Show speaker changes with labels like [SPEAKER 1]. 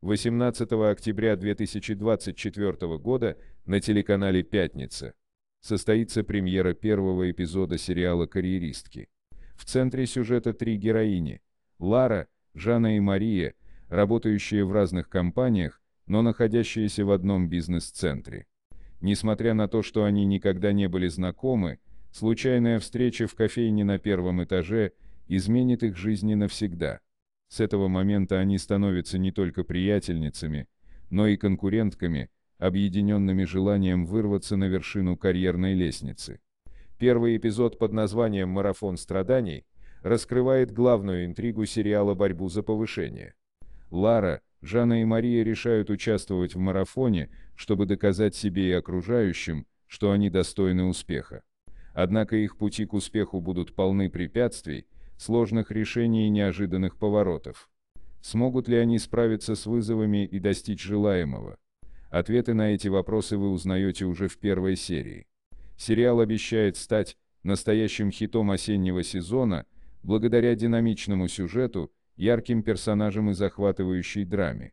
[SPEAKER 1] 18 октября 2024 года на телеканале «Пятница» состоится премьера первого эпизода сериала «Карьеристки». В центре сюжета три героини – Лара, Жанна и Мария, работающие в разных компаниях, но находящиеся в одном бизнес-центре. Несмотря на то, что они никогда не были знакомы, случайная встреча в кофейне на первом этаже изменит их жизни навсегда – с этого момента они становятся не только приятельницами, но и конкурентками, объединенными желанием вырваться на вершину карьерной лестницы. Первый эпизод под названием «Марафон страданий» раскрывает главную интригу сериала «Борьбу за повышение». Лара, Жанна и Мария решают участвовать в марафоне, чтобы доказать себе и окружающим, что они достойны успеха. Однако их пути к успеху будут полны препятствий, сложных решений и неожиданных поворотов. Смогут ли они справиться с вызовами и достичь желаемого? Ответы на эти вопросы вы узнаете уже в первой серии. Сериал обещает стать настоящим хитом осеннего сезона, благодаря динамичному сюжету, ярким персонажам и захватывающей драме.